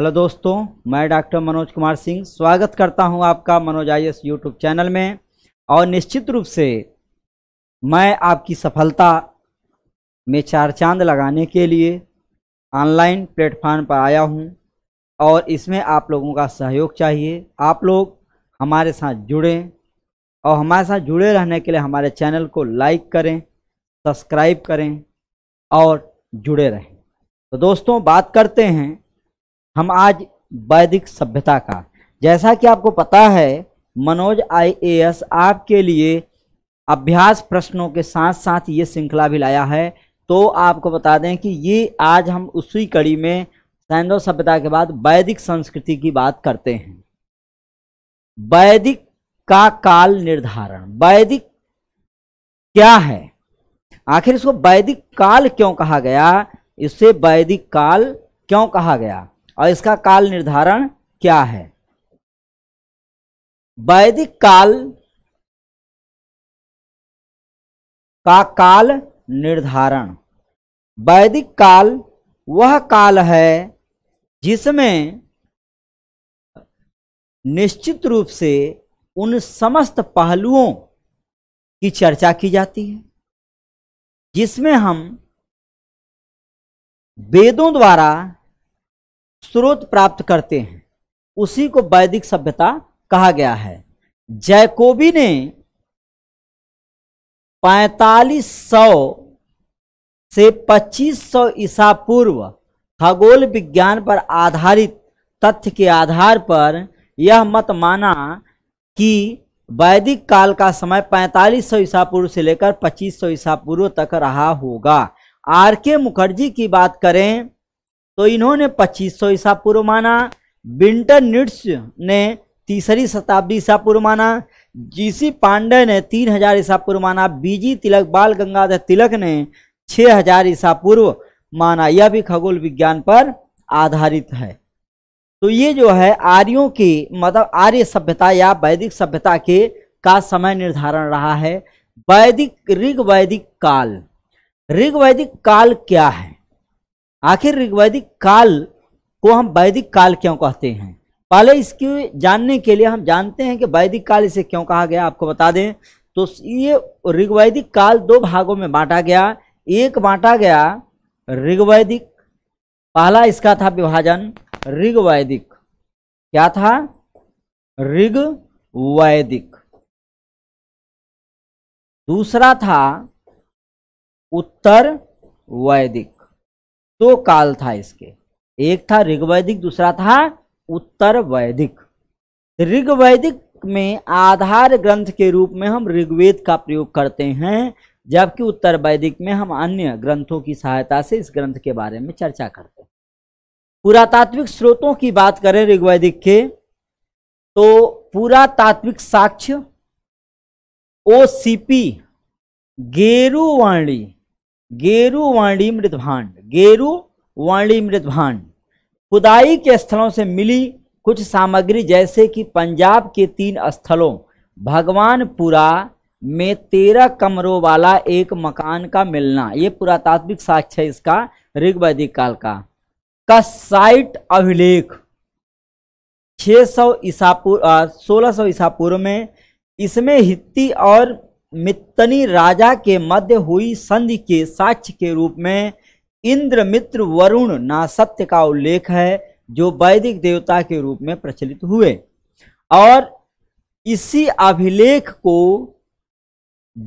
hello दोस्तों मैं doctor Manoj Kumar Singh स्वागत करता हूं आपका Manoj I S YouTube channel में और निश्चित रूप से मैं आपकी सफलता में चार चांद लगाने के लिए ऑनलाइन प्लेटफॉर्म पर आया हूं और इसमें आप लोगों का सहयोग चाहिए आप लोग हमारे साथ जुड़ें और हमारे साथ जुड़े रहने के लिए हमारे चैनल को लाइक करें सब्सक्राइब करें और जुड़े रहें तो दोस्तों बात करते हैं हम आज वैदिक सभ्यता का जैसा कि आपको पता है मनोज आईएएस आपके लिए अभ्यास प्रश्नों के साथ साथ ये श्रृंखला भी लाया है तो आपको बता दें कि ये आज हम उसी कड़ी में सैंधव सभ्यता के बाद वैदिक संस्कृति की बात करते हैं वैदिक का काल निर्धारण वैदिक क्या है आखिर इसको वैदिक काल क्यों कहा गया इसे वैदिक काल क्यों कहा गया और इसका काल निर्धारण क्या है वैदिक काल का काल निर्धारण वैदिक काल वह काल है जिसमें निश्चित रूप से उन समस्त पहलुओं की चर्चा की जाती है जिसमें हम वेदों द्वारा स्रोत प्राप्त करते हैं उसी को वैदिक सभ्यता कहा गया है जैकोबी ने पैतालीस सौ से पच्चीस सौ ईसा पूर्व खगोल विज्ञान पर आधारित तथ्य के आधार पर यह मत माना कि वैदिक काल का समय 4500 ईसा पूर्व से लेकर 2500 ईसा पूर्व तक रहा होगा आर के मुखर्जी की बात करें तो इन्होंने 2500 ईसा पूर्व माना विंटर निट्स ने तीसरी शताब्दी ईसा पूर्व माना जीसी पांडे ने 3000 ईसा पूर्व माना बीजी तिलक बाल गंगाधर तिलक ने 6000 ईसा पूर्व माना यह भी खगोल विज्ञान पर आधारित है तो ये जो है आर्यों की मतलब आर्य सभ्यता या वैदिक सभ्यता के का समय निर्धारण रहा है वैदिक ऋग वैदिक काल ऋग वैदिक काल क्या है आखिर ऋग्वैदिक काल को हम वैदिक काल क्यों कहते हैं पहले इसके जानने के लिए हम जानते हैं कि वैदिक काल इसे क्यों कहा गया आपको बता दें तो ये ऋग्वैदिक काल दो भागों में बांटा गया एक बांटा गया ऋग्वैदिक पहला इसका था विभाजन ऋग्वैदिक क्या था ऋग वैदिक दूसरा था उत्तर वैदिक दो काल था इसके एक था ऋग्वैदिक दूसरा था उत्तर वैदिक ऋग्वैदिक में आधार ग्रंथ के रूप में हम ऋग्वेद का प्रयोग करते हैं जबकि उत्तर वैदिक में हम अन्य ग्रंथों की सहायता से इस ग्रंथ के बारे में चर्चा करते हैं पुरातात्विक स्रोतों की बात करें ऋग्वैदिक के तो पुरातात्विक साक्ष्य ओ पी गेरुवर्णी गेरुवर्णी मृतभांड गेरु वर्णी मृत भांड खुदाई के स्थलों से मिली कुछ सामग्री जैसे कि पंजाब के तीन स्थलों भगवानपुरा में तेरह कमरों वाला एक मकान का मिलना ये पुरातात्विक साक्ष्य है इसका ऋग्वैदिक काल का साइट अभिलेख 600 सौ ईसा पूर्व सोलह सौ ईसा पूर्व में इसमें हित्ती और मित्तनी राजा के मध्य हुई संधि के साक्ष्य के रूप में इंद्र मित्र वरुण ना सत्य का उल्लेख है जो वैदिक देवता के रूप में प्रचलित हुए और इसी अभिलेख को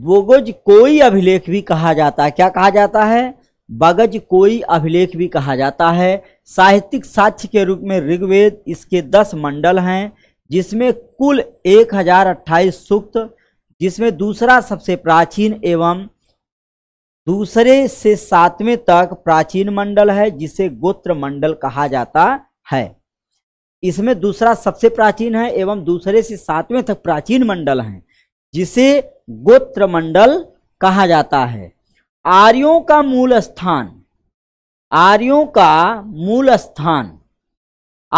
बोगज कोई अभिलेख भी कहा जाता है क्या कहा जाता है बगज कोई अभिलेख भी कहा जाता है साहित्यिक साक्ष्य के रूप में ऋग्वेद इसके दस मंडल हैं जिसमें कुल एक हजार अट्ठाईस सूक्त जिसमें दूसरा सबसे प्राचीन एवं दूसरे से सातवें तक प्राचीन मंडल है जिसे गोत्र मंडल कहा जाता है इसमें दूसरा सबसे प्राचीन है एवं दूसरे से सातवें तक प्राचीन मंडल है जिसे गोत्र मंडल कहा जाता है आर्यों का मूल स्थान आर्यों का मूल स्थान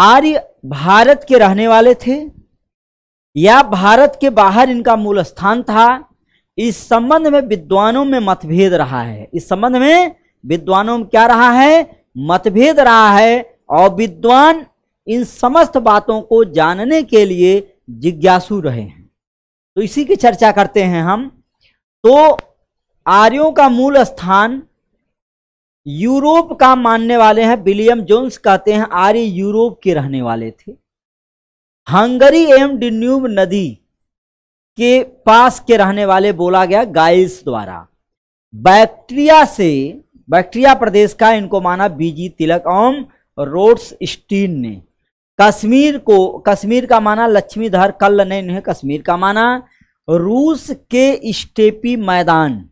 आर्य भारत के रहने वाले थे या भारत के बाहर इनका मूल स्थान था इस संबंध में विद्वानों में मतभेद रहा है इस संबंध में विद्वानों में क्या रहा है मतभेद रहा है और विद्वान इन समस्त बातों को जानने के लिए जिज्ञासु रहे हैं तो इसी की चर्चा करते हैं हम तो आर्यों का मूल स्थान यूरोप का मानने वाले हैं विलियम जोन्स कहते हैं आर्य यूरोप के रहने वाले थे हंगरी एवं डिन्यूब नदी के पास के रहने वाले बोला गया गाइस द्वारा बैक्टीरिया से बैक्टीरिया प्रदेश का इनको माना बीजी तिलक ओम रोड्स स्टीन ने कश्मीर को कश्मीर का माना लक्ष्मीधर कल ने इन्हें कश्मीर का माना रूस के स्टेपी मैदान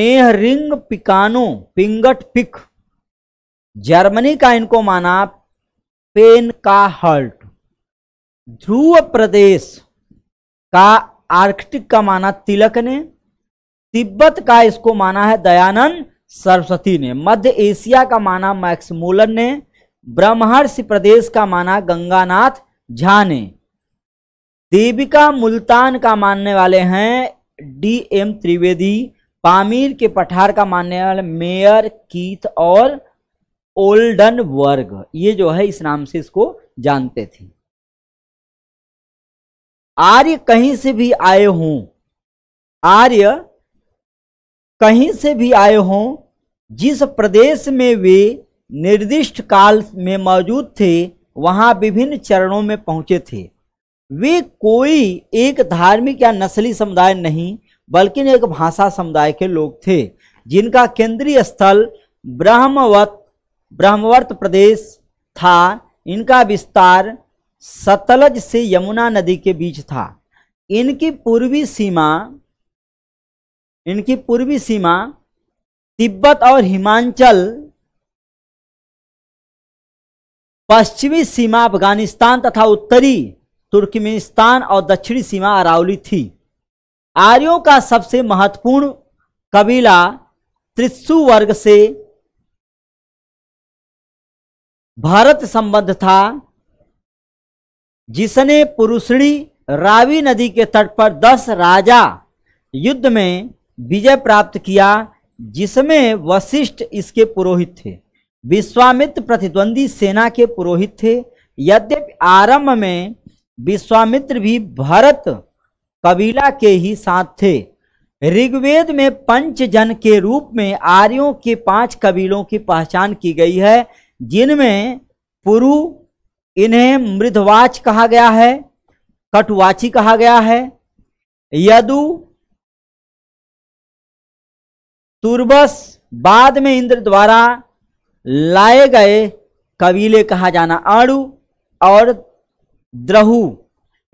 नेहरिंग पिकानो पिंगट पिक जर्मनी का इनको माना पेन का हल्ट ध्रुव प्रदेश का आर्कटिक का माना तिलक ने तिब्बत का इसको माना है दयानंद सरस्वती ने मध्य एशिया का माना मैक्समूलन ने ब्रह्मर्षि प्रदेश का माना गंगानाथ झा ने देविका मुल्तान का मानने वाले हैं डी एम त्रिवेदी पामीर के पठार का मानने वाले मेयर कीथ और ओल्डन वर्ग ये जो है इस नाम से इसको जानते थे आर्य कहीं से भी आए हों आर्य कहीं से भी आए हों जिस प्रदेश में वे निर्दिष्ट काल में मौजूद थे वहां विभिन्न चरणों में पहुंचे थे वे कोई एक धार्मिक या नस्ली समुदाय नहीं बल्कि एक भाषा समुदाय के लोग थे जिनका केंद्रीय स्थल ब्रह्मवत ब्रह्मवर्त प्रदेश था इनका विस्तार सतलज से यमुना नदी के बीच था इनकी पूर्वी सीमा इनकी पूर्वी सीमा तिब्बत और हिमाचल पश्चिमी सीमा अफगानिस्तान तथा उत्तरी तुर्कमेनिस्तान और दक्षिणी सीमा अरावली थी आर्यों का सबसे महत्वपूर्ण कबीला त्रिशु वर्ग से भारत संबंध था जिसने पुरुषणी रावी नदी के तट पर दस राजा युद्ध में विजय प्राप्त किया जिसमें वशिष्ठ इसके पुरोहित थे विश्वामित्र प्रतिद्वंदी सेना के पुरोहित थे यद्यपि आरंभ में विश्वामित्र भी भरत कबीला के ही साथ थे ऋग्वेद में पंचजन के रूप में आर्यों के पांच कबीलों की पहचान की गई है जिनमें पुरु इन्हें मृदवाच कहा गया है कटवाची कहा गया है यदु तुर्बस बाद में इंद्र द्वारा लाए गए कबीले कहा जाना अणु और द्रहु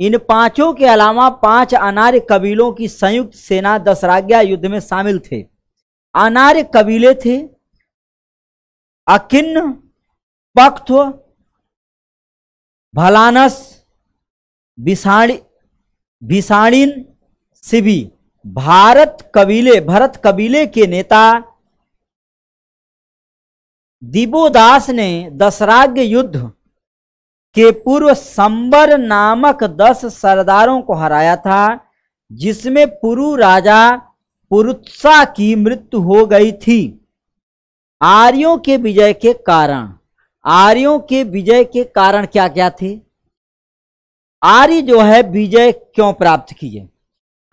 इन पांचों के अलावा पांच अनार्य कबीलों की संयुक्त सेना दसराज्ञा युद्ध में शामिल थे अनार्य कबीले थे अकिन्न पक्थ भलानस विषाणी विषाणीन भारत कबीले भरत कबीले के नेता दिबोदास ने दशराज्ञ युद्ध के पूर्व संबर नामक दस सरदारों को हराया था जिसमें पुरु राजा पुरुत्सा की मृत्यु हो गई थी आर्यों के विजय के कारण आर्यों के विजय के कारण क्या क्या थे आर्य जो है विजय क्यों प्राप्त किए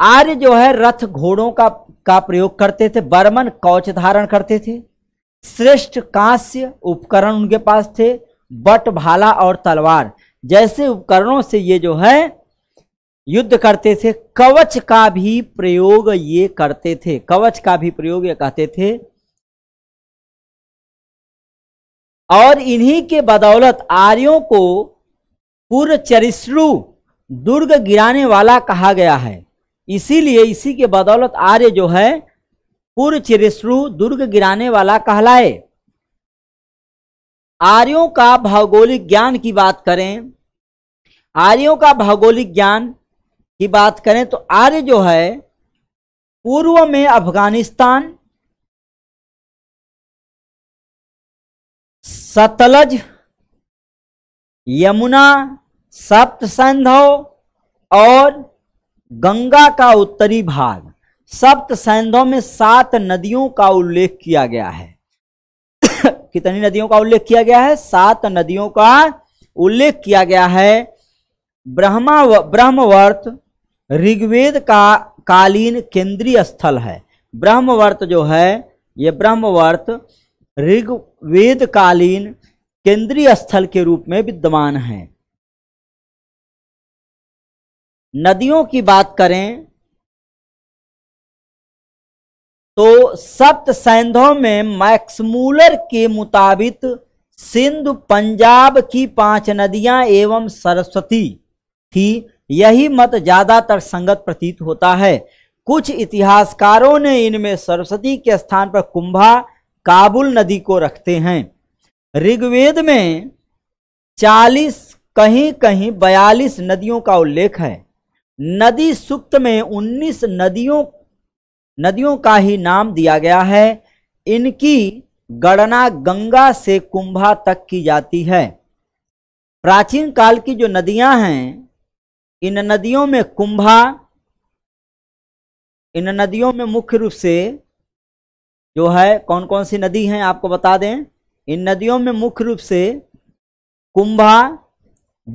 आर्य जो है रथ घोड़ों का का प्रयोग करते थे बर्मन कौच धारण करते थे श्रेष्ठ कांस्य उपकरण उनके पास थे बट भाला और तलवार जैसे उपकरणों से ये जो है युद्ध करते थे कवच का भी प्रयोग ये करते थे कवच का भी प्रयोग ये कहते थे और इन्हीं के बदौलत आर्यों को पूर्व चरिश्रु दुर्ग गिराने वाला कहा गया है इसीलिए इसी के बदौलत आर्य जो है पूर्व चरिश्रु दुर्ग गिराने वाला कहलाए आर्यों का भौगोलिक ज्ञान की बात करें आर्यों का भौगोलिक ज्ञान की बात करें तो आर्य जो है पूर्व में अफगानिस्तान सतलज यमुना सप्त सैंधव और गंगा का उत्तरी भाग सप्त सैंधव में सात नदियों का उल्लेख किया गया है कितनी नदियों का उल्लेख किया गया है सात नदियों का उल्लेख किया गया है ब्रह्मा ब्रह्मवर्त ऋग्वेद का कालीन केंद्रीय स्थल है ब्रह्मवर्त जो है ये ब्रह्मवर्त ऋग वेदकालीन केंद्रीय स्थल के रूप में विद्यमान है नदियों की बात करें तो सप्त सैंधों में मैक्समूलर के मुताबिक सिंधु पंजाब की पांच नदियां एवं सरस्वती थी यही मत ज्यादातर संगत प्रतीत होता है कुछ इतिहासकारों ने इनमें सरस्वती के स्थान पर कुंभा काबुल नदी को रखते हैं ऋग्वेद में 40 कहीं कहीं 42 नदियों का उल्लेख है नदी सुप्त में 19 नदियों नदियों का ही नाम दिया गया है इनकी गणना गंगा से कुंभा तक की जाती है प्राचीन काल की जो नदियां हैं इन नदियों में कुंभा इन नदियों में मुख्य रूप से जो है कौन कौन सी नदी हैं आपको बता दें इन नदियों में मुख्य रूप से कुंभा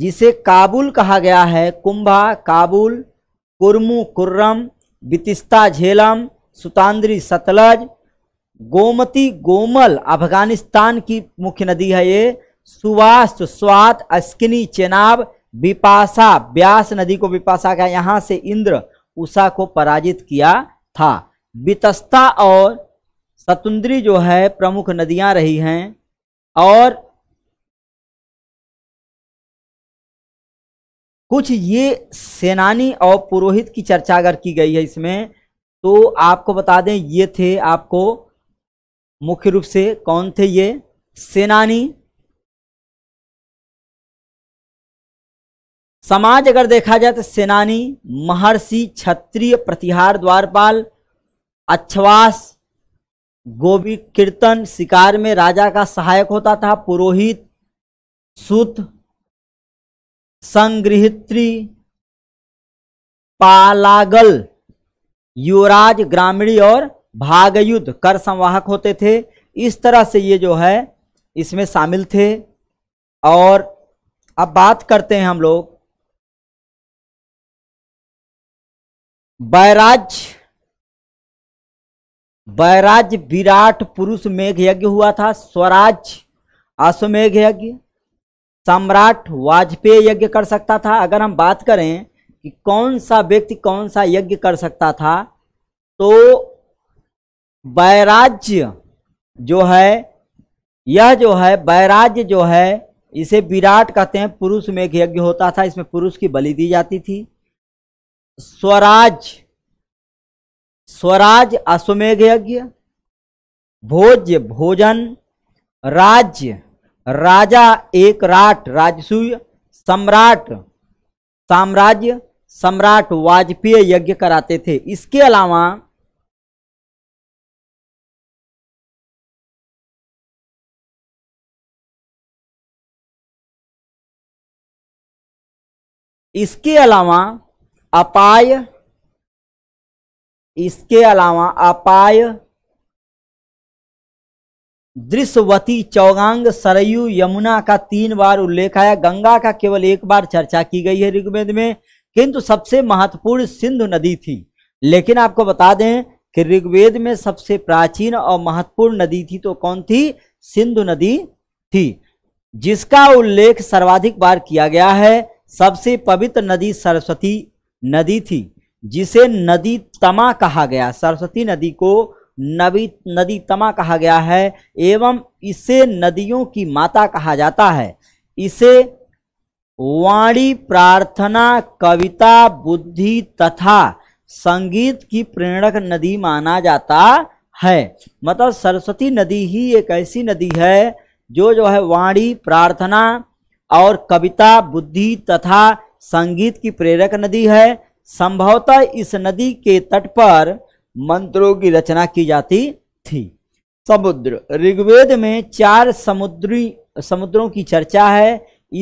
जिसे काबुल कहा गया है कुंभा काबुल कुरमू कुर्रम बितिस्ता झेलम सुतांद्री सतलज गोमती गोमल अफगानिस्तान की मुख्य नदी है ये सुवास्त स्वात अस्किनी चेनाब बिपाशा ब्यास नदी को विपाशा का यहाँ से इंद्र उषा को पराजित किया था बितस्ता और सतुंदरी जो है प्रमुख नदियां रही हैं और कुछ ये सेनानी और पुरोहित की चर्चा अगर की गई है इसमें तो आपको बता दें ये थे आपको मुख्य रूप से कौन थे ये सेनानी समाज अगर देखा जाए तो सेनानी महर्षि क्षत्रिय प्रतिहार द्वारपाल अच्छवास गोबी कीर्तन शिकार में राजा का सहायक होता था पुरोहित सुत संग्रहित्री पालागल युवराज ग्रामीणी और भागयुद्ध कर संवाहक होते थे इस तरह से ये जो है इसमें शामिल थे और अब बात करते हैं हम लोग बैराज बैराज विराट पुरुष मेघ यज्ञ हुआ था स्वराज अश्वमेघ यज्ञ सम्राट वाजपेयी यज्ञ कर सकता था अगर हम बात करें कि कौन सा व्यक्ति कौन सा यज्ञ कर सकता था तो बैराज्य जो है यह जो है बैराज जो है इसे विराट कहते हैं पुरुष मेघ यज्ञ होता था इसमें पुरुष की बलि दी जाती थी स्वराज स्वराज अश्वमेघ यज्ञ भोज्य भोजन राज्य राजा एक राट राजसूय सम्राट साम्राज्य सम्राट वाजपेयी यज्ञ कराते थे इसके अलावा इसके अलावा अपाय इसके अलावा अपाय दृश्यवती चौगांग सरयू यमुना का तीन बार उल्लेख आया गंगा का केवल एक बार चर्चा की गई है ऋग्वेद में किंतु सबसे महत्वपूर्ण सिंधु नदी थी लेकिन आपको बता दें कि ऋग्वेद में सबसे प्राचीन और महत्वपूर्ण नदी थी तो कौन थी सिंधु नदी थी जिसका उल्लेख सर्वाधिक बार किया गया है सबसे पवित्र नदी सरस्वती नदी थी जिसे नदी तमा कहा गया सरस्वती नदी को नवी नदी तमा कहा गया है एवं इसे नदियों की माता कहा जाता है इसे वाणी प्रार्थना कविता बुद्धि तथा संगीत की प्रेरक नदी माना जाता है मतलब सरस्वती नदी ही एक ऐसी नदी है जो जो है वाणी प्रार्थना और कविता बुद्धि तथा संगीत की प्रेरक नदी है संभवतः इस नदी के तट पर मंत्रों की रचना की जाती थी समुद्र ऋग्वेद में चार समुद्री समुद्रों की चर्चा है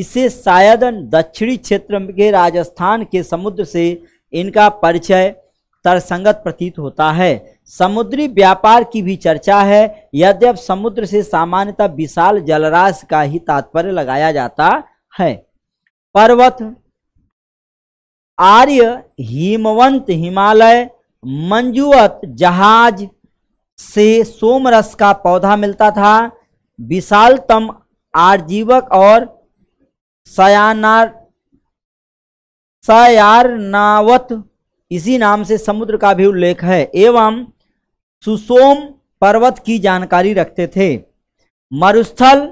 इसे शायद दक्षिणी क्षेत्र के राजस्थान के समुद्र से इनका परिचय तरसंगत प्रतीत होता है समुद्री व्यापार की भी चर्चा है यद्यप समुद्र से सामान्यतः विशाल जलराश का ही तात्पर्य लगाया जाता है पर्वत आर्य हिमवंत हिमालय मंजुअत जहाज से सोमरस का पौधा मिलता था विशालतम आर्जीवक और सयानार सयारनावत इसी नाम से समुद्र का भी उल्लेख है एवं सुसोम पर्वत की जानकारी रखते थे मरुस्थल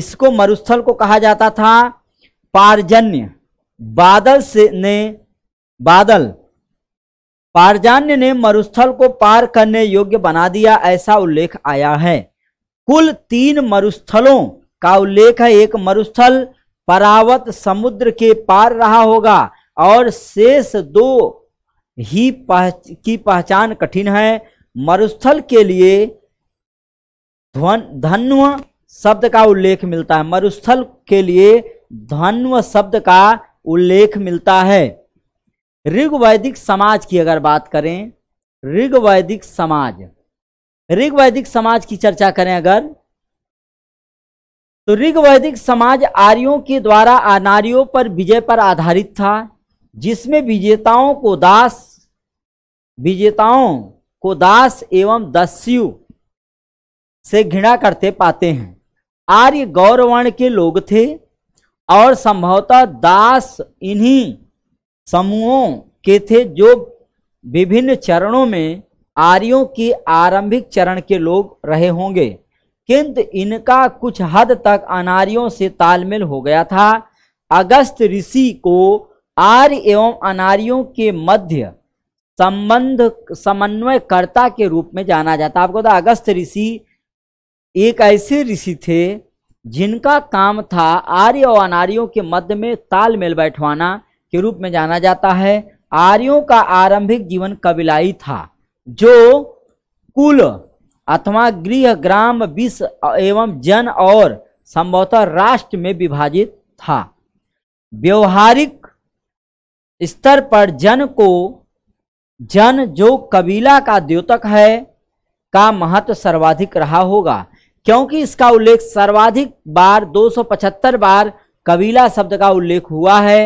इसको मरुस्थल को कहा जाता था पारजन्य बादल से ने बादल पारजान्य ने मरुस्थल को पार करने योग्य बना दिया ऐसा उल्लेख आया है कुल तीन मरुस्थलों का उल्लेख है एक मरुस्थल परावत समुद्र के पार रहा होगा और शेष दो ही पहच, की पहचान कठिन है मरुस्थल के लिए ध्वन धन्व शब्द का उल्लेख मिलता है मरुस्थल के लिए धन्व शब्द का उल्लेख मिलता है ऋग्वैदिक समाज की अगर बात करें ऋग्वैदिक समाज ऋग्वैदिक समाज की चर्चा करें अगर तो ऋग्वैदिक समाज आर्यों के द्वारा अनार्यों पर विजय पर आधारित था जिसमें विजेताओं को दास विजेताओं को दास एवं दस्यु से घृणा करते पाते हैं आर्य गौरवर्ण के लोग थे और संभवतः दास इन्हीं समूहों के थे जो विभिन्न चरणों में आर्यों के आरंभिक चरण के लोग रहे होंगे किंतु इनका कुछ हद तक अनार्यों से तालमेल हो गया था अगस्त ऋषि को आर्य एवं अनार्यों के मध्य संबंध समन्वयकर्ता के रूप में जाना जाता आपको तो अगस्त ऋषि एक ऐसे ऋषि थे जिनका काम था आर्य और अनार्यों के मध्य में तालमेल बैठवाना के रूप में जाना जाता है आर्यों का आरंभिक जीवन कबिलाई था जो कुल अथवा गृह ग्राम विश्व एवं जन और संभवतः राष्ट्र में विभाजित था व्यवहारिक स्तर पर जन को जन जो कबीला का द्योतक है का महत्व सर्वाधिक रहा होगा क्योंकि इसका उल्लेख सर्वाधिक बार 275 बार कबीला शब्द का उल्लेख हुआ है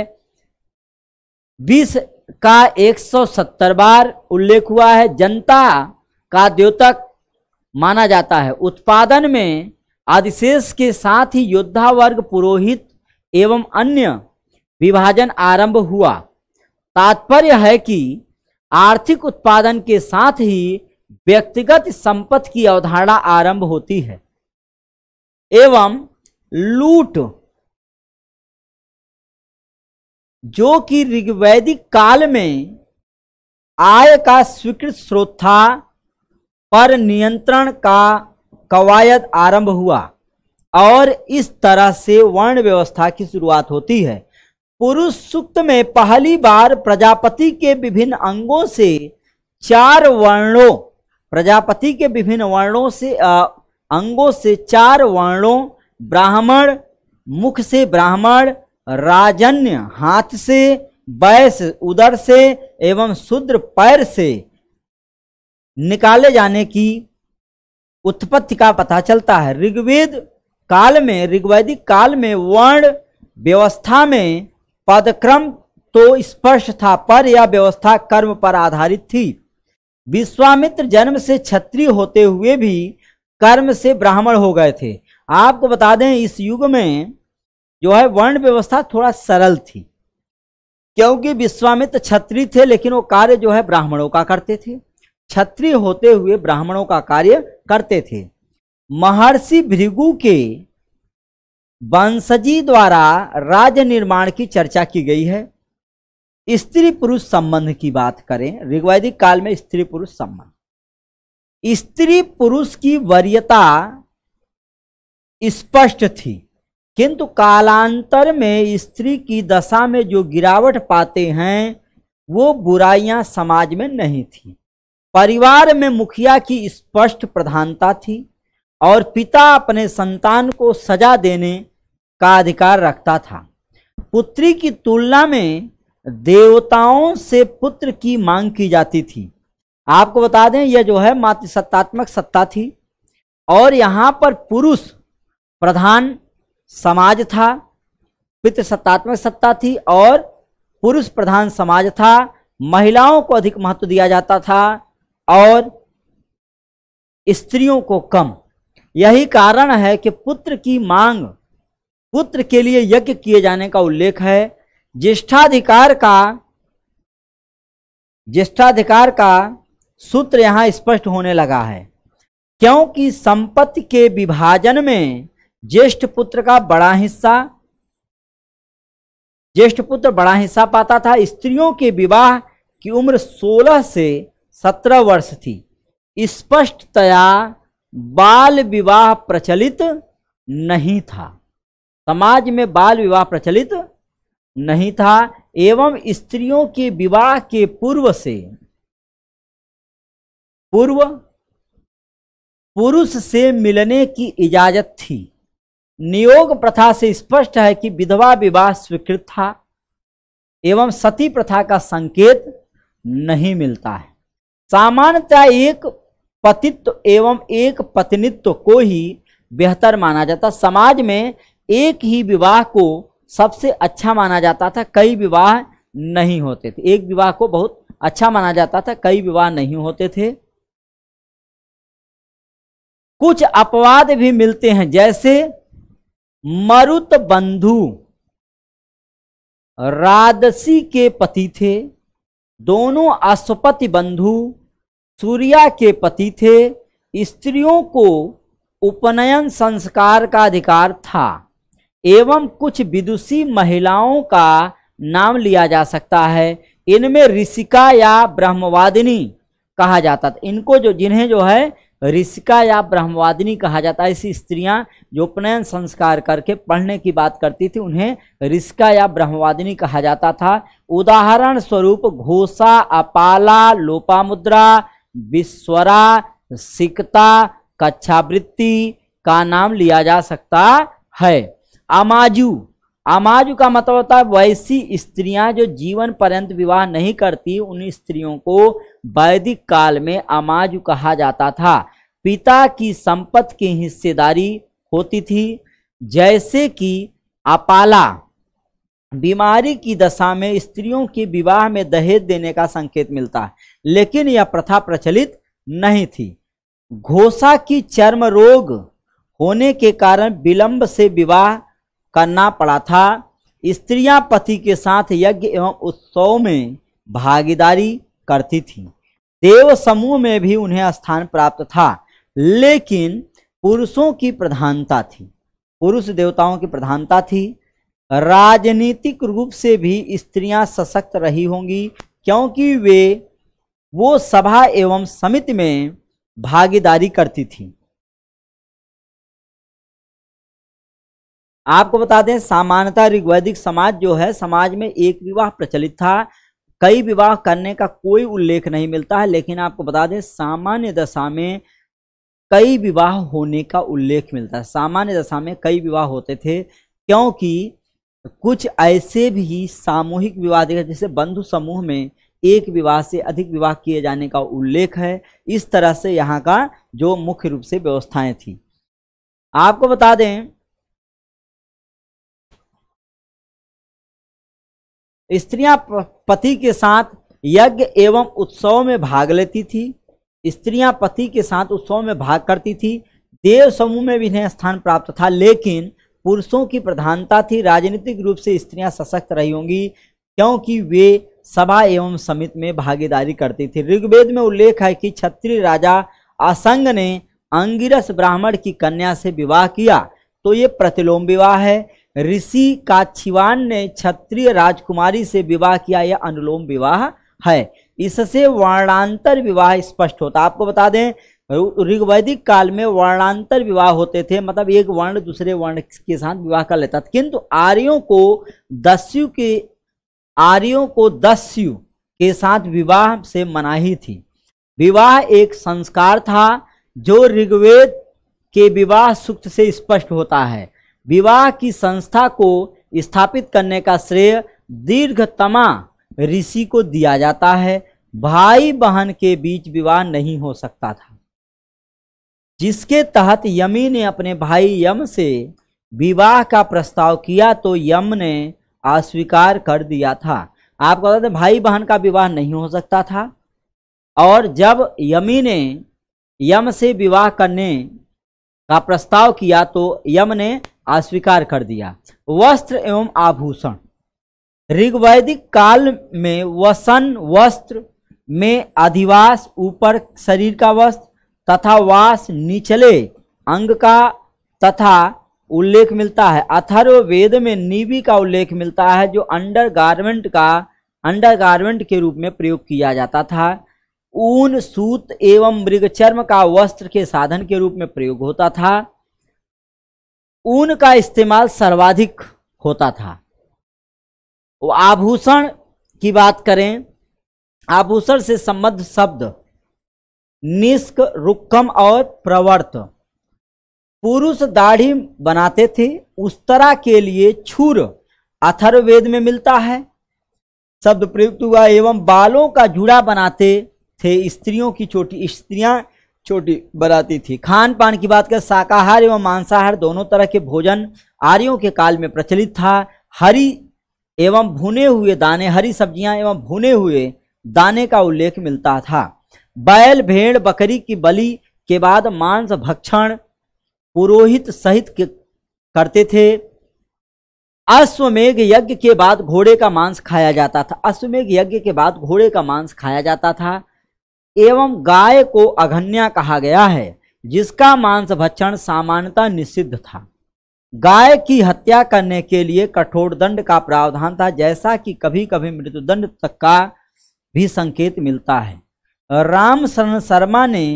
बीस का एक सौ सत्तर बार उल्लेख हुआ है जनता का द्योतक माना जाता है उत्पादन में आदिशेष के साथ ही योद्धा वर्ग पुरोहित एवं अन्य विभाजन आरंभ हुआ तात्पर्य है कि आर्थिक उत्पादन के साथ ही व्यक्तिगत संपत्ति की अवधारणा आरंभ होती है एवं लूट जो कि ऋग्वैदिक काल में आय का स्वीकृत स्रोत था पर नियंत्रण का कवायद आरंभ हुआ और इस तरह से वर्ण व्यवस्था की शुरुआत होती है पुरुष सूक्त में पहली बार प्रजापति के विभिन्न अंगों से चार वर्णों प्रजापति के विभिन्न वर्णों से आ, अंगों से चार वर्णों ब्राह्मण मुख से ब्राह्मण राजन्य हाथ से बैस उदर से एवं शुद्र पैर से निकाले जाने की उत्पत्ति का पता चलता है ऋग्वेद काल में ऋग्वैदिक काल में वर्ण व्यवस्था में पदक्रम तो स्पर्श था पर यह व्यवस्था कर्म पर आधारित थी विश्वामित्र जन्म से क्षत्रिय होते हुए भी कर्म से ब्राह्मण हो गए थे आपको बता दें इस युग में जो है वर्ण व्यवस्था थोड़ा सरल थी क्योंकि विश्वामित्र छत्री थे लेकिन वो कार्य जो है ब्राह्मणों का करते थे छत्री होते हुए ब्राह्मणों का कार्य करते थे महर्षि भृगु के वंशजी द्वारा राज्य निर्माण की चर्चा की गई है स्त्री पुरुष संबंध की बात करें ऋग्वैदिक काल में स्त्री पुरुष संबंध स्त्री पुरुष की वरीयता स्पष्ट थी किंतु कालांतर में स्त्री की दशा में जो गिरावट पाते हैं वो बुराइयां समाज में नहीं थी परिवार में मुखिया की स्पष्ट प्रधानता थी और पिता अपने संतान को सजा देने का अधिकार रखता था पुत्री की तुलना में देवताओं से पुत्र की मांग की जाती थी आपको बता दें यह जो है मातृसत्तात्मक सत्ता थी और यहाँ पर पुरुष प्रधान समाज था पितृसत्तात्मक सत्ता थी और पुरुष प्रधान समाज था महिलाओं को अधिक महत्व दिया जाता था और स्त्रियों को कम यही कारण है कि पुत्र की मांग पुत्र के लिए यज्ञ किए जाने का उल्लेख है ज्येष्ठाधिकार का ज्येष्ठाधिकार का सूत्र यहां स्पष्ट होने लगा है क्योंकि संपत्ति के विभाजन में ज्येष्ठ पुत्र का बड़ा हिस्सा ज्येष्ठ पुत्र बड़ा हिस्सा पाता था स्त्रियों के विवाह की उम्र 16 से 17 वर्ष थी स्पष्टतया बाल विवाह प्रचलित नहीं था समाज में बाल विवाह प्रचलित नहीं था एवं स्त्रियों के विवाह के पूर्व से पूर्व पुरुष से मिलने की इजाजत थी नियोग प्रथा से स्पष्ट है कि विधवा विवाह स्वीकृत था एवं सती प्रथा का संकेत नहीं मिलता है सामान्यतः एक पतित्व एवं एक पत्नित्व को ही बेहतर माना जाता समाज में एक ही विवाह को सबसे अच्छा माना जाता था कई विवाह नहीं होते थे एक विवाह को बहुत अच्छा माना जाता था कई विवाह नहीं होते थे कुछ अपवाद भी मिलते हैं जैसे मरुत बंधु रादसी के पति थे दोनों अश्वपति बंधु सूर्या के पति थे स्त्रियों को उपनयन संस्कार का अधिकार था एवं कुछ विदुषी महिलाओं का नाम लिया जा सकता है इनमें ऋषिका या ब्रह्मवादिनी कहा जाता था इनको जो जिन्हें जो है ऋषिका या ब्रह्मवादिनी कहा जाता है ऐसी स्त्रियां जो उपनयन संस्कार करके पढ़ने की बात करती थी उन्हें ऋषिका या ब्रह्मवादिनी कहा जाता था उदाहरण स्वरूप घोषा अपाला लोपामुद्रा विस्वरा सिकता कच्छावृत्ति का नाम लिया जा सकता है अमाजू अमाजू का मतलब होता है वैसी स्त्रियां जो जीवन पर्यंत विवाह नहीं करती उन स्त्रियों को वैदिक काल में अमाज कहा जाता था पिता की संपत्ति की हिस्सेदारी होती थी जैसे कि अपाला बीमारी की दशा में स्त्रियों के विवाह में दहेज देने का संकेत मिलता है लेकिन यह प्रथा प्रचलित नहीं थी घोषा की चर्म रोग होने के कारण विलंब से विवाह करना पड़ा था स्त्रियां पति के साथ यज्ञ एवं उत्सव में भागीदारी करती थी देव समूह में भी उन्हें स्थान प्राप्त था लेकिन पुरुषों की प्रधानता थी पुरुष देवताओं की प्रधानता थी राजनीतिक रूप से भी स्त्रियां सशक्त रही होंगी क्योंकि वे वो सभा एवं समिति में भागीदारी करती थी आपको बता दें सामान्यता ऋग्वैदिक समाज जो है समाज में एक विवाह प्रचलित था कई विवाह करने का कोई उल्लेख नहीं मिलता है लेकिन आपको बता दें सामान्य दशा में कई विवाह होने का उल्लेख मिलता है सामान्य दशा में कई विवाह होते थे क्योंकि कुछ ऐसे भी सामूहिक विवाह देखे जैसे बंधु समूह में एक विवाह से अधिक विवाह किए जाने का उल्लेख है इस तरह से यहाँ का जो मुख्य रूप से व्यवस्थाएं थी आपको बता दें स्त्रियां पति के साथ यज्ञ एवं उत्सव में भाग लेती थी स्त्रियां पति के साथ उत्सव में भाग करती थी देव समूह में भी इन्हें स्थान प्राप्त था लेकिन पुरुषों की प्रधानता थी राजनीतिक रूप से स्त्रियां सशक्त रही होंगी क्योंकि वे सभा एवं समिति में भागीदारी करती थी ऋग्वेद में उल्लेख है कि क्षत्रिय राजा असंग ने अंगिरस ब्राह्मण की कन्या से विवाह किया तो ये प्रतिलोम विवाह है ऋषि छिवान ने क्षत्रिय राजकुमारी से विवाह किया यह अनुलोम विवाह है इससे वर्णांतर विवाह स्पष्ट होता आपको बता दें ऋग्वैदिक काल में वर्णांतर विवाह होते थे मतलब एक वर्ण दूसरे वर्ण के साथ विवाह कर लेता था किंतु आर्यों को दस्यु के आर्यों को दस्यु के साथ विवाह से मनाही थी विवाह एक संस्कार था जो ऋग्वेद के विवाह सूक्त से स्पष्ट होता है विवाह की संस्था को स्थापित करने का श्रेय दीर्घतमा ऋषि को दिया जाता है भाई बहन के बीच विवाह नहीं हो सकता था जिसके तहत यमी ने अपने भाई यम से विवाह का प्रस्ताव किया तो यम ने अस्वीकार कर दिया था आपको बताते भाई बहन का विवाह नहीं हो सकता था और जब यमी ने यम से विवाह करने का प्रस्ताव किया तो यम ने अस्वीकार कर दिया वस्त्र एवं आभूषण ऋग्वैदिक काल में वसन वस्त्र में अधिवास ऊपर शरीर का वस्त्र तथा वास निचले अंग का तथा उल्लेख मिलता है अथर्व वेद में नीवी का उल्लेख मिलता है जो अंडर गारमेंट का अंडर गारमेंट के रूप में प्रयोग किया जाता था ऊन सूत एवं मृगचर्म का वस्त्र के साधन के रूप में प्रयोग होता था ऊन का इस्तेमाल सर्वाधिक होता था वो आभूषण की बात करें आभूषण से संबद्ध शब्द निष्क रुक्कम और प्रवर्त पुरुष दाढ़ी बनाते थे उस तरह के लिए छुर अथर्ववेद में मिलता है शब्द प्रयुक्त हुआ एवं बालों का जुड़ा बनाते थे स्त्रियों की चोटी स्त्रियां छोटी बनाती थी खान पान की बात कर शाकाहार एवं मांसाहार दोनों तरह के भोजन आर्यों के काल में प्रचलित था हरी एवं भुने हुए दाने हरी सब्जियां एवं भुने हुए दाने का उल्लेख मिलता था बैल भेड़ बकरी की बलि के बाद मांस भक्षण पुरोहित सहित करते थे अश्वमेघ यज्ञ के बाद घोड़े का मांस खाया जाता था अश्वमेघ यज्ञ के बाद घोड़े का मांस खाया जाता था एवं गाय को अघन्या कहा गया है जिसका मांस भक्षण सामान्यता निषिद्ध था गाय की हत्या करने के लिए कठोर दंड का प्रावधान था जैसा कि कभी कभी मृत्युदंड तक का भी संकेत मिलता है राम शरण शर्मा ने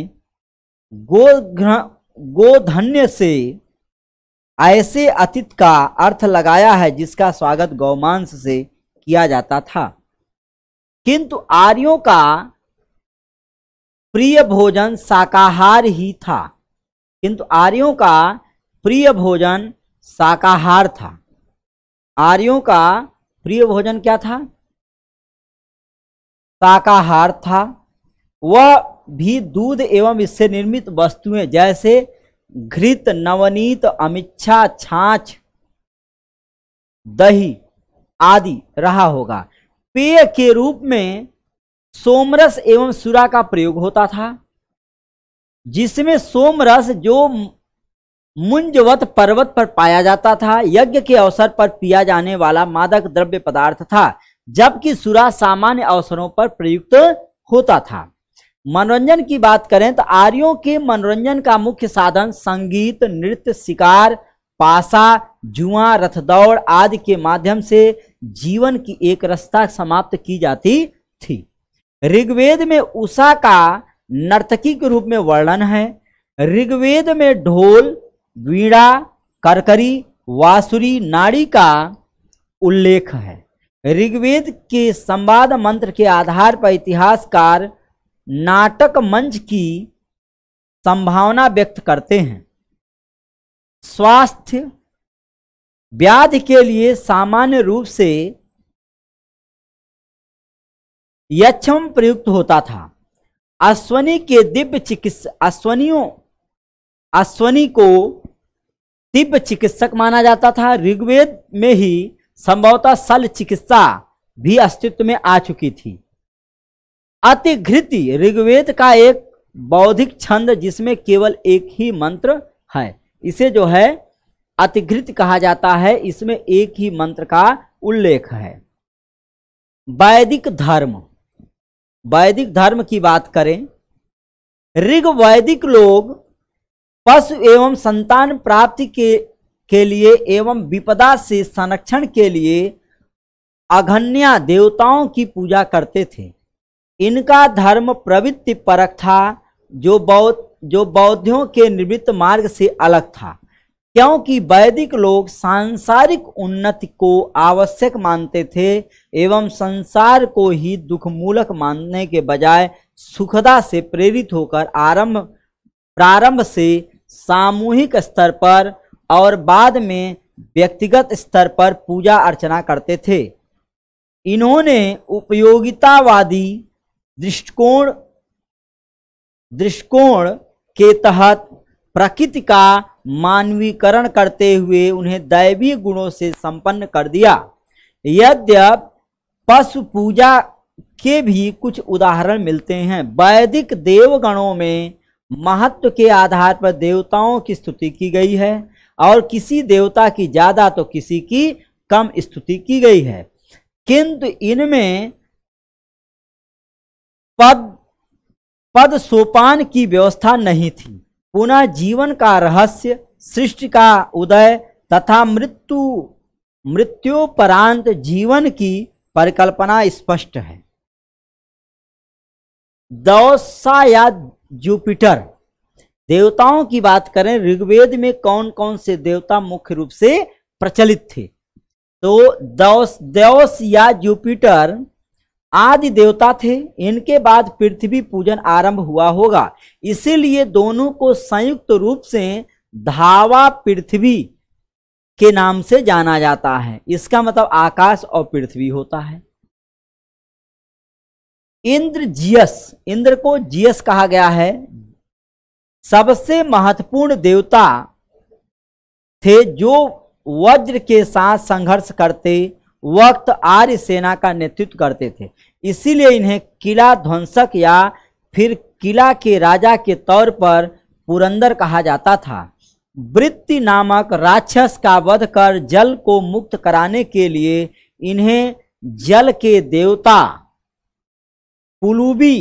गोघ्र गोधन्य से ऐसे अतीत का अर्थ लगाया है जिसका स्वागत गौमांस से किया जाता था किंतु आर्यों का प्रिय भोजन शाकाहार ही था किंतु आर्यों का प्रिय भोजन शाकाहार था आर्यों का प्रिय भोजन क्या था शाकाहार था वह भी दूध एवं इससे निर्मित वस्तुएं जैसे घृत नवनीत अमिच्छा छाछ दही आदि रहा होगा पेय के रूप में सोमरस एवं सुरा का प्रयोग होता था जिसमें सोमरस जो मुंजवत पर्वत पर पाया जाता था यज्ञ के अवसर पर पिया जाने वाला मादक द्रव्य पदार्थ था जबकि सुरा सामान्य अवसरों पर प्रयुक्त होता था मनोरंजन की बात करें तो आर्यों के मनोरंजन का मुख्य साधन संगीत नृत्य शिकार पासा जुआ रथ दौड़ आदि के माध्यम से जीवन की एक रस्ता समाप्त की जाती थी ऋग्वेद में उषा का नर्तकी के रूप में वर्णन है ऋग्वेद में ढोल वीणा करकरी वासुरी नाड़ी का उल्लेख है ऋग्वेद के संवाद मंत्र के आधार पर इतिहासकार नाटक मंच की संभावना व्यक्त करते हैं स्वास्थ्य व्याध के लिए सामान्य रूप से यक्षम प्रयुक्त होता था अश्वनी के दिव्य चिकित्सा अश्वनियों अश्वनी को दिव्य चिकित्सक माना जाता था ऋग्वेद में ही संभवतः सल चिकित्सा भी अस्तित्व में आ चुकी थी अतिघृति ऋग्वेद का एक बौद्धिक छंद जिसमें केवल एक ही मंत्र है इसे जो है अतिघृत कहा जाता है इसमें एक ही मंत्र का उल्लेख है वैदिक धर्म वैदिक धर्म की बात करें ऋग वैदिक लोग पशु एवं संतान प्राप्ति के के लिए एवं विपदा से संरक्षण के लिए अघन्या देवताओं की पूजा करते थे इनका धर्म प्रवृत्ति परक था जो बौद्ध जो बौद्धों के निवृत्त मार्ग से अलग था क्योंकि वैदिक लोग सांसारिक उन्नति को आवश्यक मानते थे एवं संसार को ही दुखमूलक मानने के बजाय सुखदा से प्रेरित होकर आरंभ प्रारंभ से सामूहिक स्तर पर और बाद में व्यक्तिगत स्तर पर पूजा अर्चना करते थे इन्होंने उपयोगितावादी दृष्टिकोण दृष्टिकोण के तहत प्रकृति का मानवीकरण करते हुए उन्हें दैवीय गुणों से संपन्न कर दिया यद्यप पशु पूजा के भी कुछ उदाहरण मिलते हैं वैदिक देवगणों में महत्व के आधार पर देवताओं की स्तुति की गई है और किसी देवता की ज़्यादा तो किसी की कम स्तुति की गई है किंतु इनमें पद पद सोपान की व्यवस्था नहीं थी पुनः जीवन का रहस्य सृष्टि का उदय तथा मृत्यु मृत्युपरांत जीवन की परिकल्पना स्पष्ट है दौसा या जुपिटर देवताओं की बात करें ऋग्वेद में कौन कौन से देवता मुख्य रूप से प्रचलित थे तो दौस दौस या जुपिटर आदि देवता थे इनके बाद पृथ्वी पूजन आरंभ हुआ होगा इसीलिए दोनों को संयुक्त रूप से धावा पृथ्वी के नाम से जाना जाता है इसका मतलब आकाश और पृथ्वी होता है इंद्र जियस इंद्र को जियस कहा गया है सबसे महत्वपूर्ण देवता थे जो वज्र के साथ संघर्ष करते वक्त आर्य सेना का नेतृत्व करते थे इसीलिए इन्हें किला ध्वंसक या फिर किला के राजा के तौर पर पुरंदर कहा जाता था वृत्ति नामक राक्षस का वध कर जल को मुक्त कराने के लिए इन्हें जल के देवता पुलुबी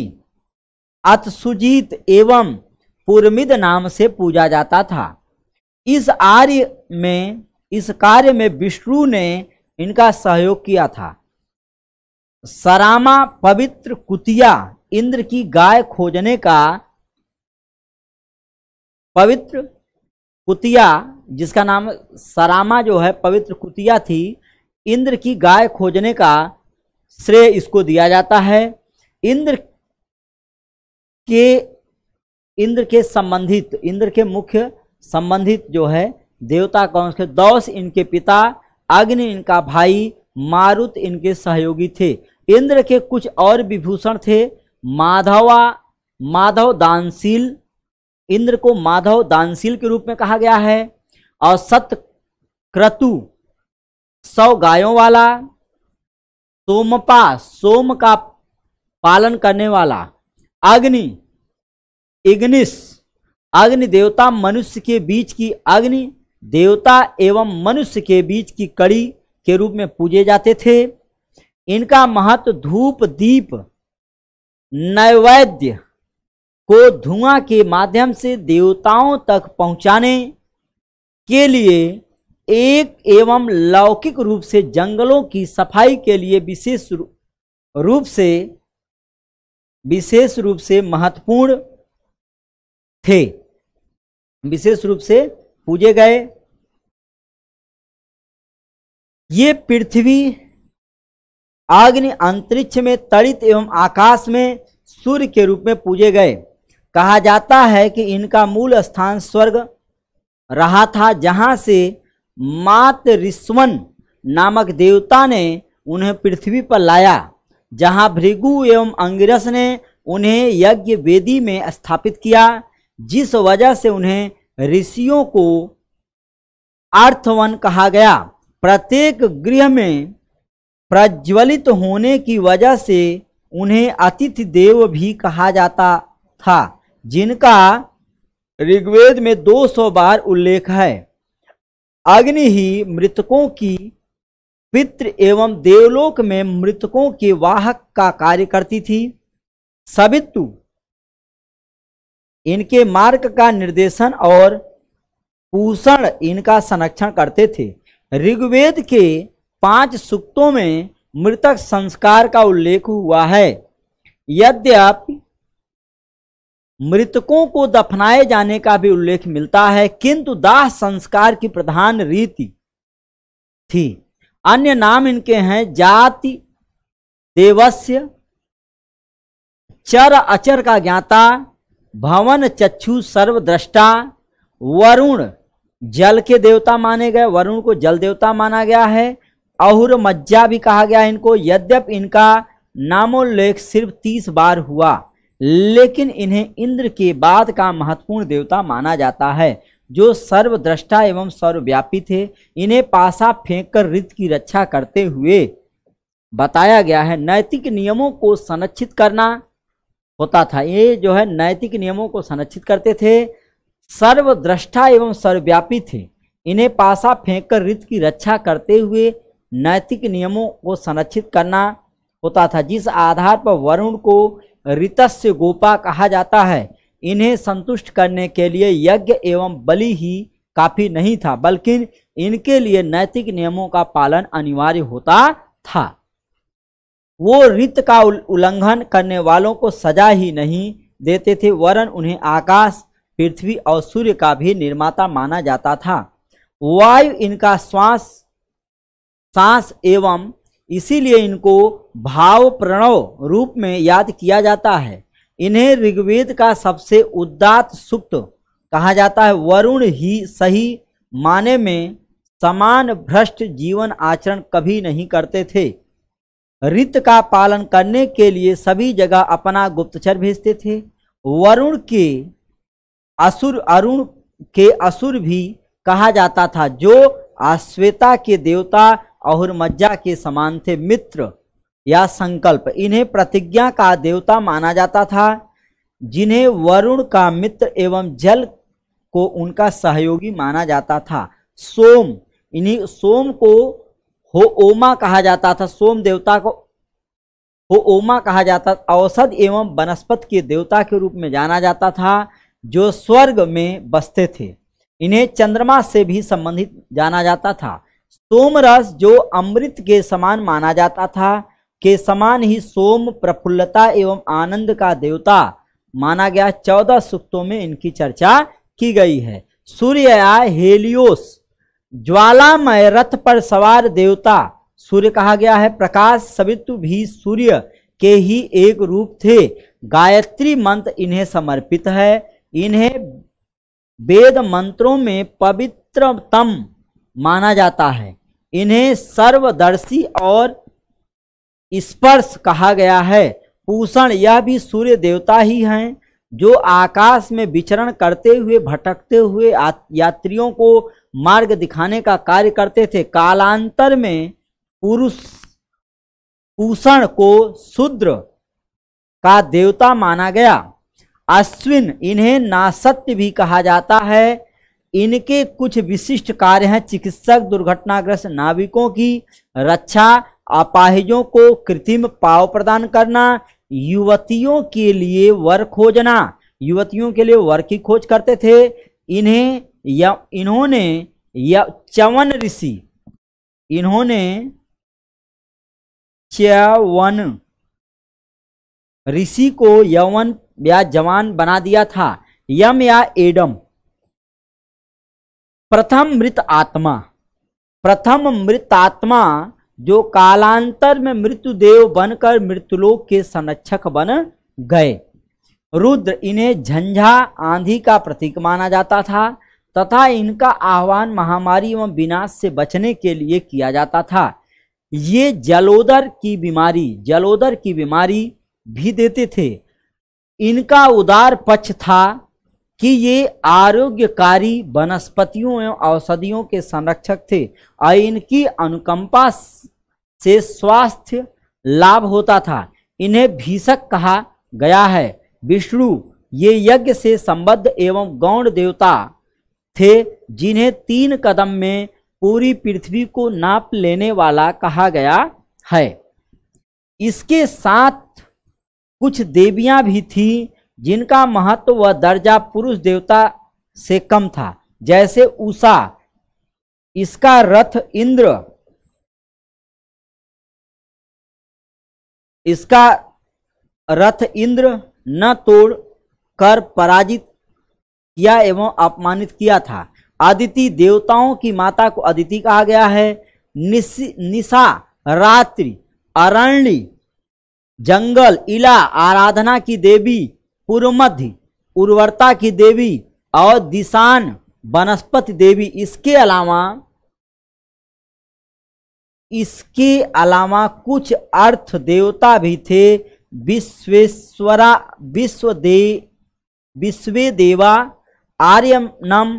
अतसुजीत एवं पुरमिद नाम से पूजा जाता था इस आर्य में इस कार्य में विष्णु ने इनका सहयोग किया था सरामा पवित्र कुतिया इंद्र की गाय खोजने का पवित्र कुतिया जिसका नाम सरामा जो है पवित्र कुतिया थी इंद्र की गाय खोजने का श्रेय इसको दिया जाता है इंद्र के इंद्र के संबंधित इंद्र के मुख्य संबंधित जो है देवता कौन से दौस इनके पिता अग्नि इनका भाई मारुत इनके सहयोगी थे इंद्र के कुछ और विभूषण थे माधवा माधव दानशील इंद्र को माधव दानशील के रूप में कहा गया है और सत क्रतु सौ गायों वाला सोमपा सोम का पालन करने वाला अग्नि इग्निस अग्नि देवता मनुष्य के बीच की अग्नि देवता एवं मनुष्य के बीच की कड़ी के रूप में पूजे जाते थे इनका महत्व धूप दीप नैवेद्य को धुआं के माध्यम से देवताओं तक पहुंचाने के लिए एक एवं लौकिक रूप से जंगलों की सफाई के लिए विशेष रूप से विशेष रूप से महत्वपूर्ण थे विशेष रूप से पूजे गए ये पृथ्वी अग्नि अंतरिक्ष में तड़ित एवं आकाश में सूर्य के रूप में पूजे गए कहा जाता है कि इनका मूल स्थान स्वर्ग रहा था जहां से मात रिस्वन नामक देवता ने उन्हें पृथ्वी पर लाया जहां भृगु एवं अंगिरस ने उन्हें यज्ञ वेदी में स्थापित किया जिस वजह से उन्हें ऋषियों को अर्थवन कहा गया प्रत्येक गृह में प्रज्वलित होने की वजह से उन्हें अतिथि देव भी कहा जाता था जिनका ऋग्वेद में 200 बार उल्लेख है अग्नि ही मृतकों की पितृ एवं देवलोक में मृतकों के वाहक का कार्य करती थी सवितु इनके मार्ग का निर्देशन और पूषण इनका संरक्षण करते थे ऋग्वेद के पांच सूक्तों में मृतक संस्कार का उल्लेख हुआ है यद्यपि मृतकों को दफनाए जाने का भी उल्लेख मिलता है किंतु दाह संस्कार की प्रधान रीति थी अन्य नाम इनके हैं जाति देवस्य चर अचर का ज्ञाता भवन चक्षु सर्वद्रष्टा वरुण जल के देवता माने गए वरुण को जल देवता माना गया है अहुर मज्जा भी कहा गया इनको यद्यप इनका नामोल्लेख सिर्फ तीस बार हुआ लेकिन इन्हें इंद्र के बाद का महत्वपूर्ण देवता माना जाता है जो सर्वद्रष्टा एवं सर्वव्यापी थे इन्हें पासा फेंक कर रित की रक्षा करते हुए बताया गया है नैतिक नियमों को संरक्षित करना होता था ये जो है नैतिक नियमों को संरक्षित करते थे सर्वद्रष्टा एवं सर्वव्यापी थे इन्हें पासा फेंक कर रित की रक्षा करते हुए नैतिक नियमों को संरक्षित करना होता था जिस आधार पर वरुण को ऋतस्य गोपा कहा जाता है इन्हें संतुष्ट करने के लिए यज्ञ एवं बलि ही काफी नहीं था बल्कि इनके लिए नैतिक नियमों का पालन अनिवार्य होता था वो रित का उल्लंघन करने वालों को सजा ही नहीं देते थे वरन उन्हें आकाश पृथ्वी और सूर्य का भी निर्माता माना जाता था वायु इनका श्वास सांस एवं इसीलिए इनको भाव प्रणव रूप में याद किया जाता है इन्हें ऋग्वेद का सबसे उदात सुप्त कहा जाता है वरुण ही सही माने में समान भ्रष्ट जीवन आचरण कभी नहीं करते थे रित का पालन करने के लिए सभी जगह अपना गुप्तचर भेजते थे वरुण के असुर अरुण के असुर भी कहा जाता था जो आश्वेता के देवता और मज्जा के समान थे मित्र या संकल्प इन्हें प्रतिज्ञा का देवता माना जाता था जिन्हें वरुण का मित्र एवं जल को उनका सहयोगी माना जाता था सोम इन्हीं सोम को हो ओमा कहा जाता था सोम देवता को हो ओमा कहा जाता औषध एवं वनस्पति के देवता के रूप में जाना जाता था जो स्वर्ग में बसते थे इन्हें चंद्रमा से भी संबंधित जाना जाता था सोमरस जो अमृत के समान माना जाता था के समान ही सोम प्रफुल्लता एवं आनंद का देवता माना गया चौदह सूक्तों में इनकी चर्चा की गई है सूर्य या हेलियोस ज्वालामय रथ पर सवार देवता सूर्य कहा गया है प्रकाश सवितु भी सूर्य के ही एक रूप थे गायत्री मंत्र इन्हें समर्पित है इन्हें वेद मंत्रों में पवित्रतम माना जाता है इन्हें सर्वदर्शी और स्पर्श कहा गया है पूषण यह भी सूर्य देवता ही हैं जो आकाश में विचरण करते हुए भटकते हुए यात्रियों को मार्ग दिखाने का कार्य करते थे कालांतर में पुरुष पूषण को शूद्र का देवता माना गया अश्विन इन्हें नासत्य भी कहा जाता है इनके कुछ विशिष्ट कार्य हैं चिकित्सक दुर्घटनाग्रस्त नाविकों की रक्षा अपाहिजों को कृत्रिम पाव प्रदान करना युवतियों के लिए वर खोजना युवतियों के लिए वर की खोज करते थे इन्हें या इन्होंने या चवन ऋषि इन्होंने चवन ऋषि को यवन या जवान बना दिया था यम या एडम प्रथम मृत आत्मा प्रथम आत्मा जो कालांतर में देव बनकर मृत्युलोक के संरक्षक बन गए रुद्र इन्हें झंझा आंधी का प्रतीक माना जाता था तथा इनका आह्वान महामारी एवं विनाश से बचने के लिए किया जाता था ये जलोदर की बीमारी जलोदर की बीमारी भी देते थे इनका उदार पक्ष था कि ये आरोग्यकारी वनस्पतियों एवं औषधियों के संरक्षक थे और इनकी अनुकंपा से स्वास्थ्य लाभ होता था इन्हें भीषक कहा गया है विष्णु ये यज्ञ से संबद्ध एवं गौण देवता थे जिन्हें तीन कदम में पूरी पृथ्वी को नाप लेने वाला कहा गया है इसके साथ कुछ देवियां भी थीं जिनका महत्व व दर्जा पुरुष देवता से कम था जैसे उषा इसका रथ इंद्र इसका रथ इंद्र न तोड़ कर पराजित किया एवं अपमानित किया था अदिति देवताओं की माता को अदिति कहा गया है निशा रात्रि अरण्य जंगल इला आराधना की देवी पूर्वमध्य उर्वरता की देवी और दिशान वनस्पति देवी इसके अलावा इसके अलावा कुछ अर्थ देवता भी थे विश्वेश्वरा विश्व दे विश्वे देवा नम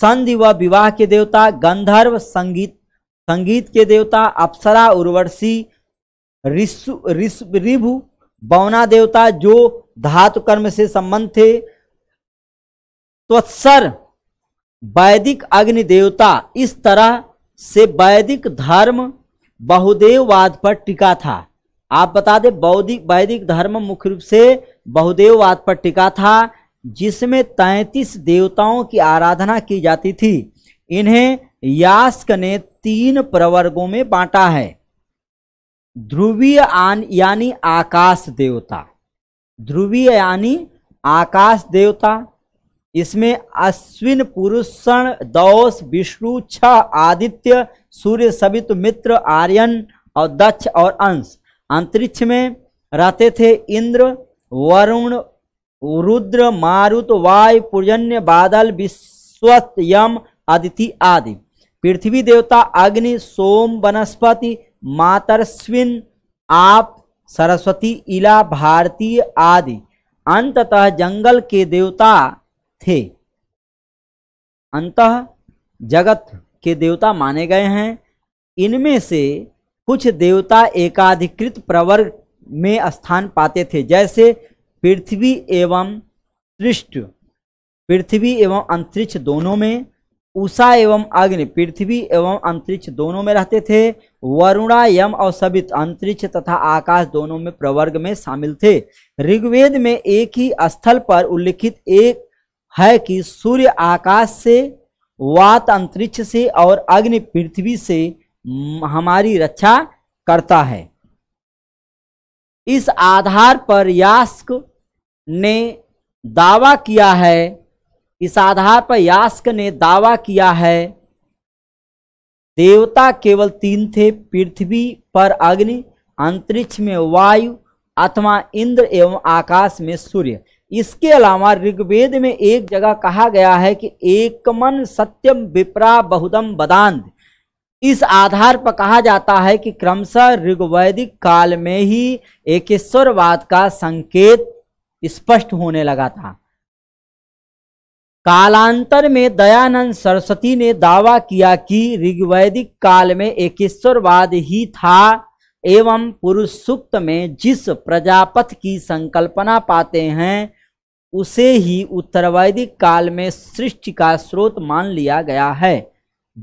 संधि व विवाह के देवता गंधर्व संगीत संगीत के देवता अप्सरा उर्वर्षी रिभु बवना देवता जो धातु कर्म से संबंध थे त्वत्सर वैदिक अग्नि देवता इस तरह से वैदिक धर्म बहुदेववाद पर टिका था आप बता दें बौद्धिक वैदिक धर्म मुख्य रूप से बहुदेववाद पर टिका था जिसमें तैतीस देवताओं की आराधना की जाती थी इन्हें यास्क ने तीन प्रवर्गों में बांटा है ध्रुवीय यानी आकाश देवता ध्रुवीय यानी आकाश देवता इसमें अश्विन पुरुषण दौस विष्णु छ आदित्य सूर्य सवित मित्र आर्यन और दक्ष और अंश अंतरिक्ष में रहते थे इंद्र वरुण रुद्र मारुत वाय पुजन्य बादल विश्वस्त यम अदिति आदि पृथ्वी देवता अग्नि सोम वनस्पति मातरस्विन आप सरस्वती इला भारतीय आदि अंततः जंगल के देवता थे अंत जगत के देवता माने गए हैं इनमें से कुछ देवता एकाधिकृत प्रवर्ग में स्थान पाते थे जैसे पृथ्वी एवं सृष्ट पृथ्वी एवं अंतरिक्ष दोनों में उषा एवं अग्नि पृथ्वी एवं अंतरिक्ष दोनों में रहते थे वरुणा यम और सबित अंतरिक्ष तथा आकाश दोनों में प्रवर्ग में शामिल थे ऋग्वेद में एक ही स्थल पर उल्लिखित एक है कि सूर्य आकाश से वात अंतरिक्ष से और अग्नि पृथ्वी से हमारी रक्षा करता है इस आधार पर यास्क ने दावा किया है इस आधार पर यास्क ने दावा किया है देवता केवल तीन थे पृथ्वी पर अग्नि अंतरिक्ष में वायु अथवा इंद्र एवं आकाश में सूर्य इसके अलावा ऋग्वेद में एक जगह कहा गया है कि एकमन सत्यम विपरा बहुदम बदांत इस आधार पर कहा जाता है कि क्रमशः ऋग्वैदिक काल में ही एकेश्वरवाद का संकेत स्पष्ट होने लगा था कालांतर में दयानंद सरस्वती ने दावा किया कि ऋग्वैदिक काल में एकेश्वरवाद ही था एवं पुरुष सुक्त में जिस प्रजापत की संकल्पना पाते हैं उसे ही उत्तर वैदिक काल में सृष्टि का स्रोत मान लिया गया है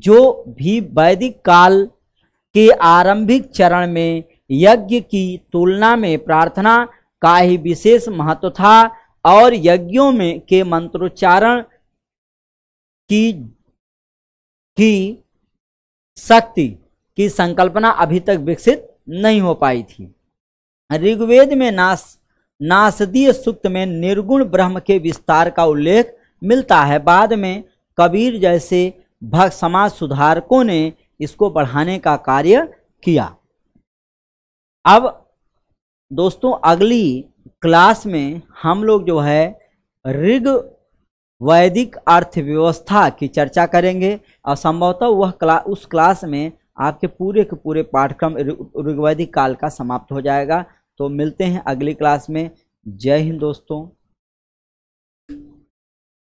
जो भी वैदिक काल के आरंभिक चरण में यज्ञ की तुलना में प्रार्थना का ही विशेष महत्व था और यज्ञों में के मंत्रोच्चारण की की शक्ति की संकल्पना अभी तक विकसित नहीं हो पाई थी ऋग्वेद में नास नासदीय सूक्त में निर्गुण ब्रह्म के विस्तार का उल्लेख मिलता है बाद में कबीर जैसे भक्त समाज सुधारकों ने इसको बढ़ाने का कार्य किया अब दोस्तों अगली क्लास में हम लोग जो है ऋग वैदिक अर्थव्यवस्था की चर्चा करेंगे और संभवतः वह क्ला उस क्लास में आपके पूरे के पूरे पाठ्यक्रम ऋग्वैदिक काल का समाप्त हो जाएगा तो मिलते हैं अगली क्लास में जय हिंद दोस्तों